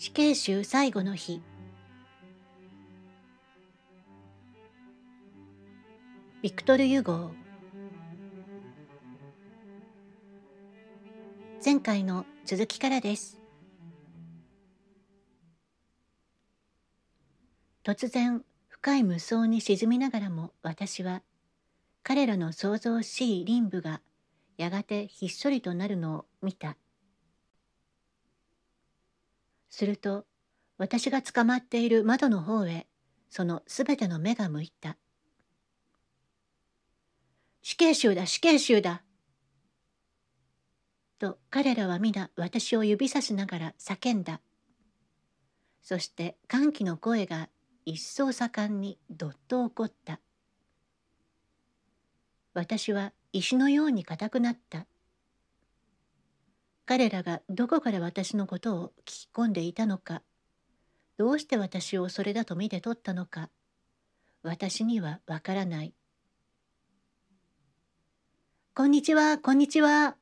死刑囚最後の日ビクトル・ユゴー前回の続きからです突然深い無双に沈みながらも私は彼らの創造しい臨部がやがてひっそりとなるのを見た。すると、私が捕まっている窓の方へ、そのすべての目が向いた。死刑囚だ、死刑囚だ。と彼らは皆私を指さしながら叫んだ。そして歓喜の声が一層盛んにどっと起こった。私は石のように固くなった。彼らがどこから私のことを聞き込んでいたのかどうして私をそれだと見て取ったのか私にはわからない「こんにちはこんにちは」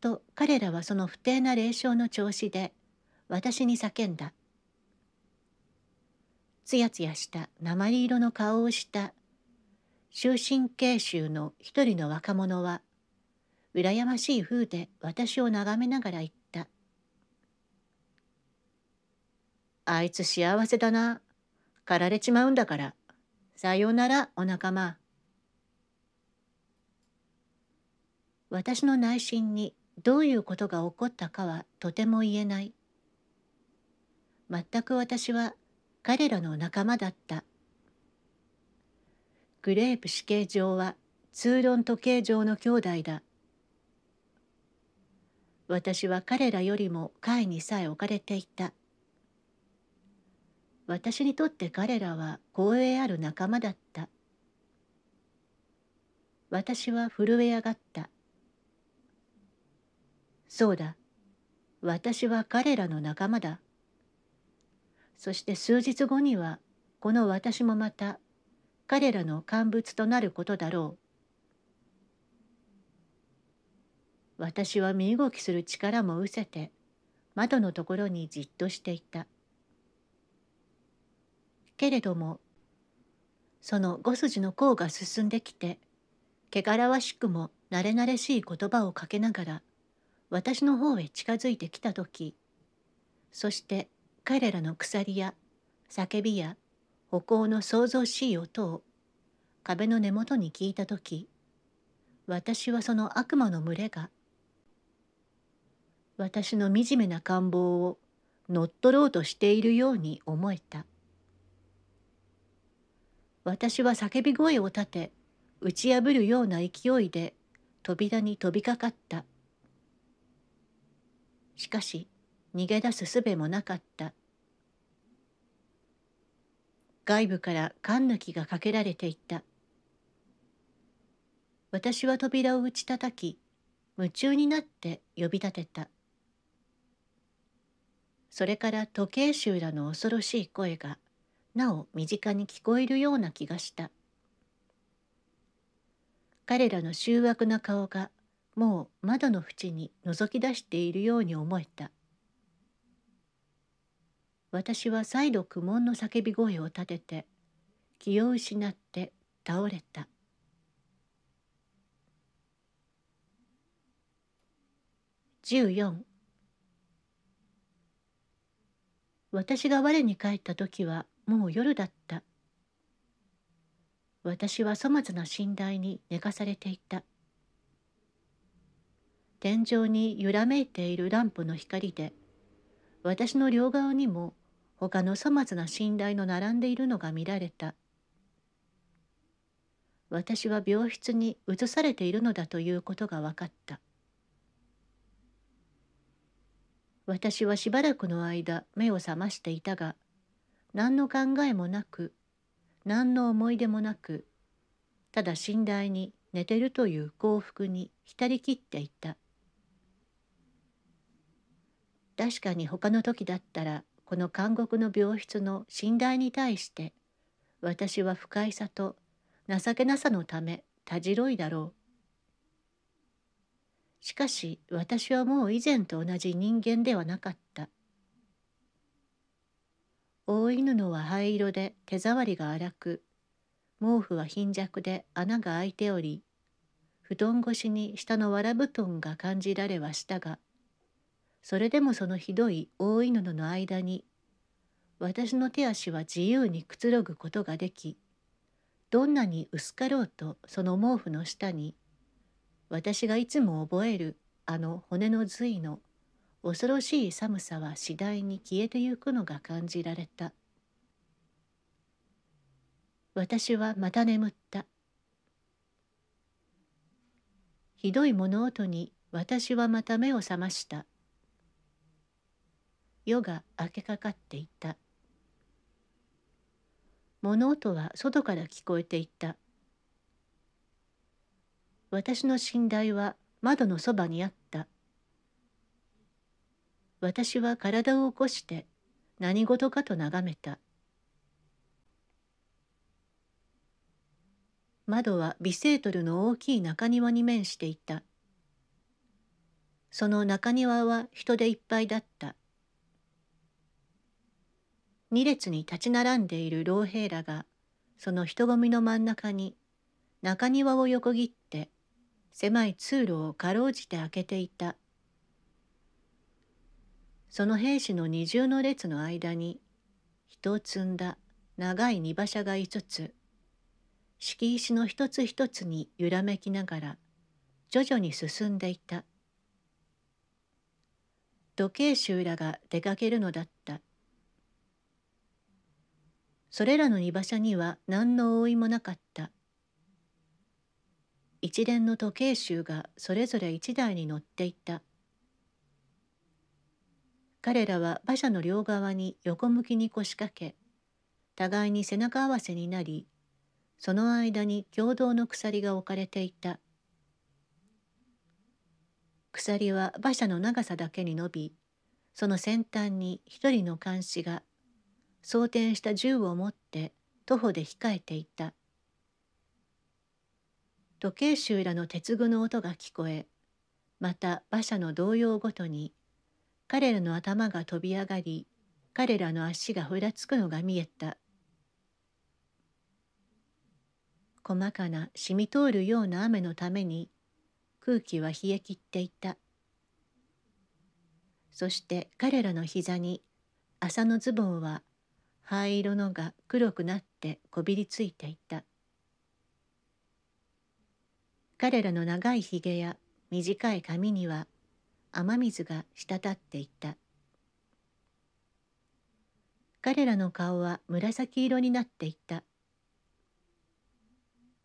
と彼らはその不定な霊障の調子で私に叫んだつやつやした鉛色の顔をした終身慶州の一人の若者は羨ましい風で私を眺めながら言った。あいつ幸せだな。かられちまうんだから。さようなら、お仲間。私の内心にどういうことが起こったかはとても言えない。全く私は彼らの仲間だった。グレープ死刑場は通論時計上の兄弟だ。私は彼らよりも下位にさえ置かれていた私にとって彼らは光栄ある仲間だった私は震え上がったそうだ私は彼らの仲間だそして数日後にはこの私もまた彼らの乾物となることだろう私は身動きする力も失せて窓のところにじっとしていたけれどもその五筋の甲が進んできて汚らわしくも慣れ慣れしい言葉をかけながら私の方へ近づいてきた時そして彼らの鎖や叫びや歩行の騒々しい音を壁の根元に聞いた時私はその悪魔の群れが私の惨めな願望を乗っ取ろうとしているように思えた私は叫び声を立て打ち破るような勢いで扉に飛びかかったしかし逃げ出すすべもなかった外部から缶抜きがかけられていた私は扉を打ち叩き夢中になって呼び立てたそれから時計衆らの恐ろしい声がなお身近に聞こえるような気がした彼らの醜悪な顔がもう窓の縁に覗き出しているように思えた私は再度苦悶の叫び声を立てて気を失って倒れた14私が我に帰った時はもう夜だった。私は粗末な寝台に寝かされていた。天井に揺らめいているランプの光で、私の両側にも他の粗末な寝台の並んでいるのが見られた。私は病室に移されているのだということが分かった。私はしばらくの間目を覚ましていたが何の考えもなく何の思い出もなくただ寝台に寝てるという幸福に浸りきっていた確かに他の時だったらこの監獄の病室の寝台に対して私は不快さと情けなさのためたじろいだろうしかし私はもう以前と同じ人間ではなかった大犬のは灰色で手触りが荒く毛布は貧弱で穴が開いており布団越しに下の藁布団が感じられはしたがそれでもそのひどい大犬のの間に私の手足は自由にくつろぐことができどんなに薄かろうとその毛布の下に私がいつも覚えるあの骨の髄の恐ろしい寒さは次第に消えてゆくのが感じられた。私はまた眠った。ひどい物音に私はまた目を覚ました。夜が明けかかっていた。物音は外から聞こえていた。私の寝台は窓のそばにあった私は体を起こして何事かと眺めた窓は微生ートルの大きい中庭に面していたその中庭は人でいっぱいだった2列に立ち並んでいる老兵らがその人混みの真ん中に中庭を横切って狭い通路をかろうじて開けていたその兵士の二重の列の間に人を積んだ長い荷馬車が5つ敷石の一つ一つに揺らめきながら徐々に進んでいた時計衆らが出かけるのだったそれらの荷馬車には何の覆いもなかった一連の時計集がそれぞれ一台に乗っていた彼らは馬車の両側に横向きに腰掛け互いに背中合わせになりその間に共同の鎖が置かれていた鎖は馬車の長さだけに伸びその先端に一人の監視が装填した銃を持って徒歩で控えていた時計衆らの鉄具の音が聞こえまた馬車の動揺ごとに彼らの頭が飛び上がり彼らの足がふらつくのが見えた細かな染み通るような雨のために空気は冷え切っていたそして彼らの膝に麻のズボンは灰色のが黒くなってこびりついていた。彼らの長いひげや短い髪には雨水が滴っていた彼らの顔は紫色になっていた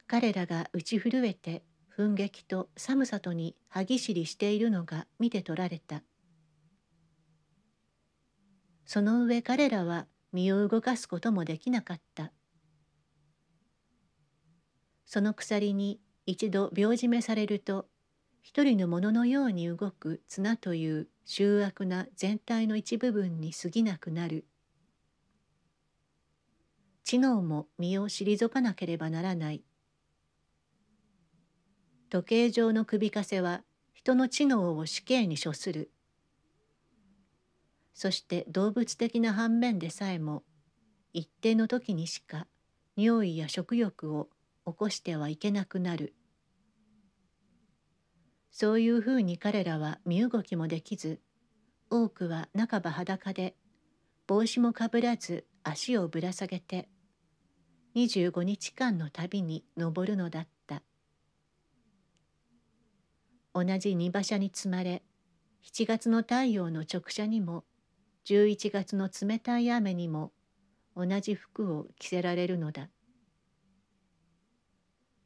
彼らが打ち震えて噴撃と寒さとに歯ぎしりしているのが見て取られたその上彼らは身を動かすこともできなかったその鎖に一度病締めされると一人のもののように動く綱という醜悪な全体の一部分に過ぎなくなる知能も身を退かなければならない時計上の首かせは人の知能を死刑に処するそして動物的な反面でさえも一定の時にしか匂いや食欲を起こしてはいけなくなるそういうふうに彼らは身動きもできず多くは半ば裸で帽子もかぶらず足をぶら下げて25日間の旅に登るのだった同じ荷馬車に積まれ7月の太陽の直射にも11月の冷たい雨にも同じ服を着せられるのだ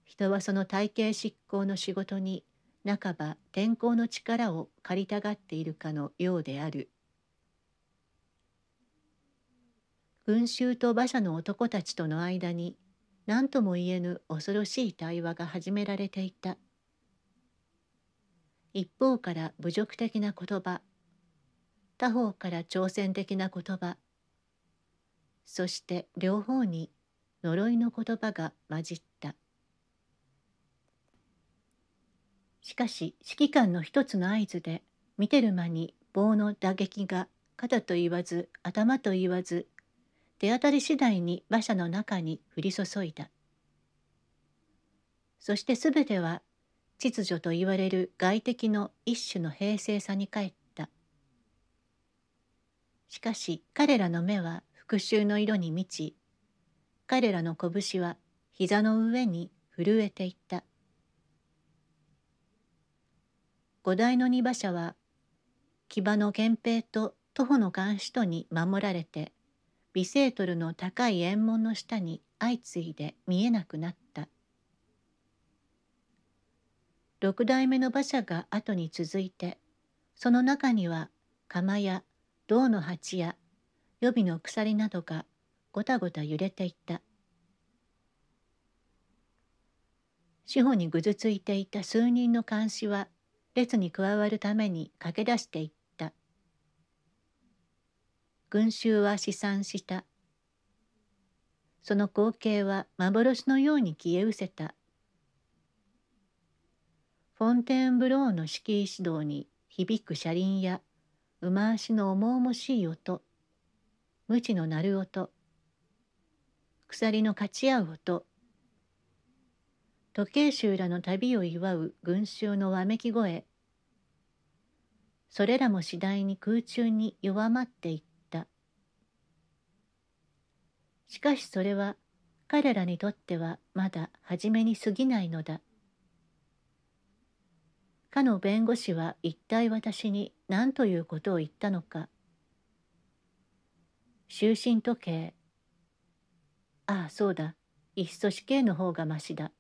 人はその体形執行の仕事に半ば天候の力を借りたがっているかのようである群衆と馬車の男たちとの間に何とも言えぬ恐ろしい対話が始められていた一方から侮辱的な言葉他方から挑戦的な言葉そして両方に呪いの言葉が混じったしかし指揮官の一つの合図で見てる間に棒の打撃が肩と言わず頭と言わず手当たり次第に馬車の中に降り注いだそして全ては秩序と言われる外敵の一種の平静さに帰ったしかし彼らの目は復讐の色に満ち彼らの拳は膝の上に震えていった五代の二馬車は騎馬の憲兵と徒歩の監視とに守られて微生ートルの高い円門の下に相次いで見えなくなった六代目の馬車が後に続いてその中には釜や銅の鉢や予備の鎖などがごたごた揺れていた四方にぐずついていた数人の監視は列に加わるために駆け出していった。群衆は試算した。その光景は幻のように消え失せた。フォンテンブローの敷石堂に響く車輪や馬足の重々しい音、無知の鳴る音、鎖のかち合う音、時計衆らの旅を祝う群衆のわめき声それらも次第に空中に弱まっていったしかしそれは彼らにとってはまだ初めに過ぎないのだかの弁護士は一体私に何ということを言ったのか終身時計ああそうだいっそ死刑の方がましだ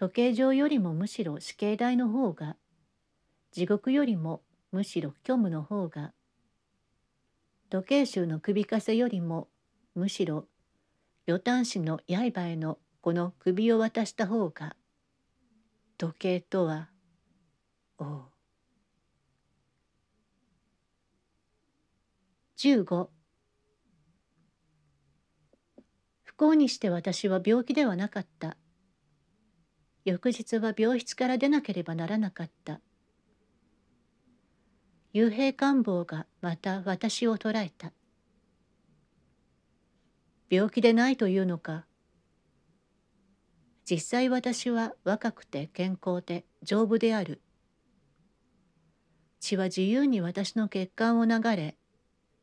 時計上よりもむしろ死刑台の方が地獄よりもむしろ虚無の方が時計衆の首かせよりもむしろ予端師の刃へのこの首を渡した方が時計とはおう15不幸にして私は病気ではなかった翌日は病室から出なければならなかった幽閉官房がまた私を捉えた病気でないというのか実際私は若くて健康で丈夫である血は自由に私の血管を流れ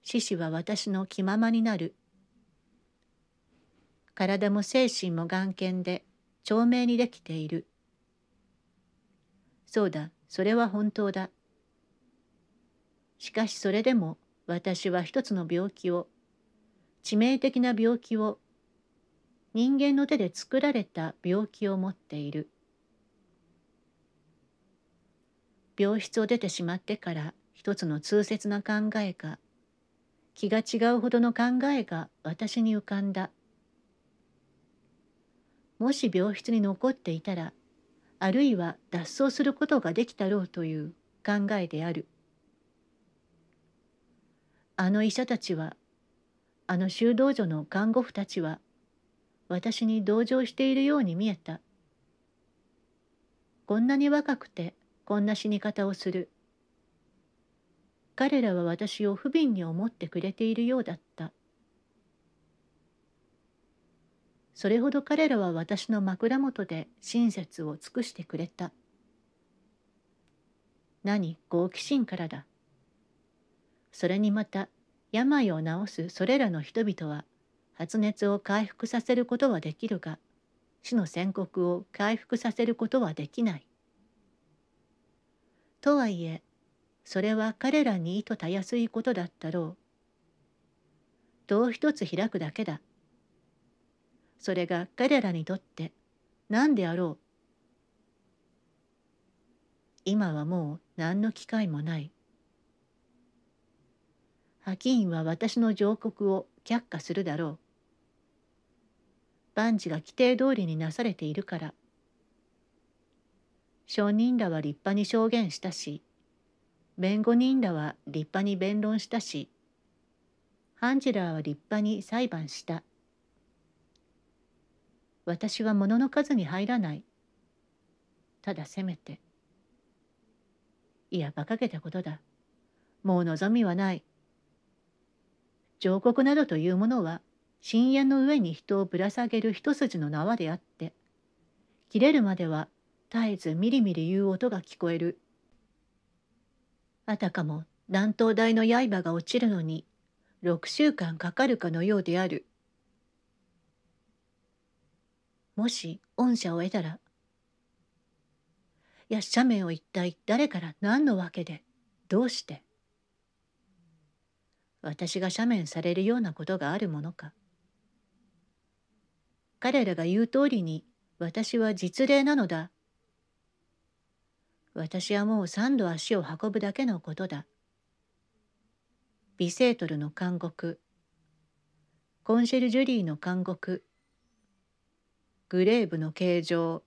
四肢は私の気ままになる体も精神も眼見で長明にできている。そうだ、それは本当だ。しかしそれでも私は一つの病気を、致命的な病気を、人間の手で作られた病気を持っている。病室を出てしまってから一つの痛切な考えが、気が違うほどの考えが私に浮かんだ。もし病室に残っていたらあるいは脱走することができたろうという考えであるあの医者たちはあの修道女の看護婦たちは私に同情しているように見えたこんなに若くてこんな死に方をする彼らは私を不憫に思ってくれているようだったそれほど彼らは私の枕元で親切を尽くしてくれた。何好奇心からだ。それにまた病を治すそれらの人々は発熱を回復させることはできるが死の宣告を回復させることはできない。とはいえそれは彼らに意図たやすいことだったろう。戸を一つ開くだけだ。それが彼らにとって何であろう今はもう何の機会もないハキーンは私の上告を却下するだろう万事が規定通りになされているから証人らは立派に証言したし弁護人らは立派に弁論したしハンジラーは立派に裁判した私は物の数に入らない。ただせめて。いや、馬鹿げたことだ。もう望みはない。上告などというものは、深淵の上に人をぶら下げる一筋の縄であって、切れるまでは絶えずみりみり言う音が聞こえる。あたかも南東大の刃が落ちるのに、6週間かかるかのようである。もし恩赦を得たらいや斜面を一体誰から何のわけでどうして私が斜面されるようなことがあるものか彼らが言う通りに私は実例なのだ私はもう三度足を運ぶだけのことだビセートルの監獄コンシェルジュリーの監獄グレーブの形状